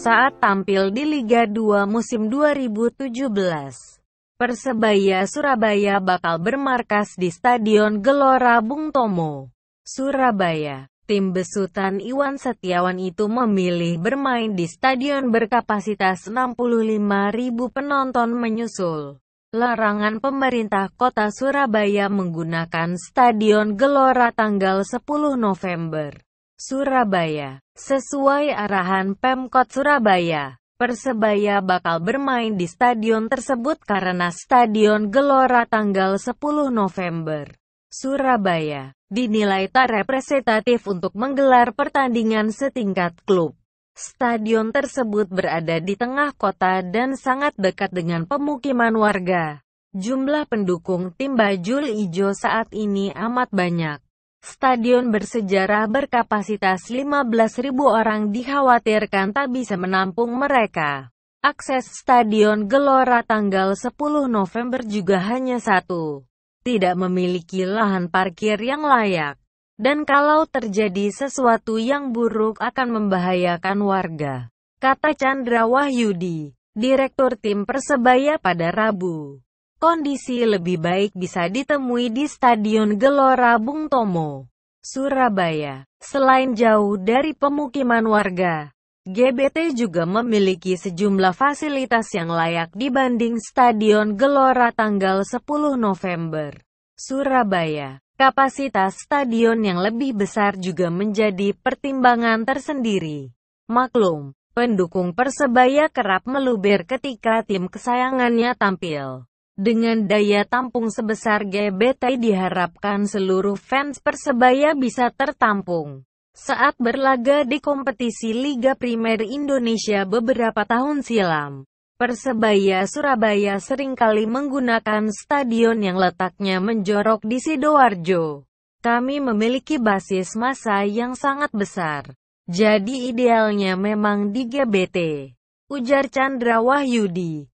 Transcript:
saat tampil di Liga 2 musim 2017. Persebaya Surabaya bakal bermarkas di Stadion Gelora Bung Tomo, Surabaya. Tim besutan Iwan Setiawan itu memilih bermain di stadion berkapasitas 65.000 penonton menyusul. Larangan pemerintah kota Surabaya menggunakan stadion Gelora tanggal 10 November. Surabaya. Sesuai arahan Pemkot Surabaya, Persebaya bakal bermain di stadion tersebut karena Stadion Gelora tanggal 10 November, Surabaya, dinilai tak representatif untuk menggelar pertandingan setingkat klub. Stadion tersebut berada di tengah kota dan sangat dekat dengan pemukiman warga. Jumlah pendukung tim Bajul Ijo saat ini amat banyak. Stadion bersejarah berkapasitas 15.000 orang dikhawatirkan tak bisa menampung mereka. Akses Stadion Gelora tanggal 10 November juga hanya satu. Tidak memiliki lahan parkir yang layak. Dan kalau terjadi sesuatu yang buruk akan membahayakan warga, kata Chandra Wahyudi, Direktur Tim Persebaya pada Rabu. Kondisi lebih baik bisa ditemui di Stadion Gelora Bung Tomo, Surabaya. Selain jauh dari pemukiman warga, GBT juga memiliki sejumlah fasilitas yang layak dibanding Stadion Gelora tanggal 10 November, Surabaya. Kapasitas stadion yang lebih besar juga menjadi pertimbangan tersendiri. Maklum, pendukung Persebaya kerap meluber ketika tim kesayangannya tampil. Dengan daya tampung sebesar GBT diharapkan seluruh fans Persebaya bisa tertampung. Saat berlaga di kompetisi Liga Primer Indonesia beberapa tahun silam, Persebaya Surabaya seringkali menggunakan stadion yang letaknya menjorok di Sidoarjo. Kami memiliki basis masa yang sangat besar. Jadi idealnya memang di GBT. Ujar Chandra Wahyudi.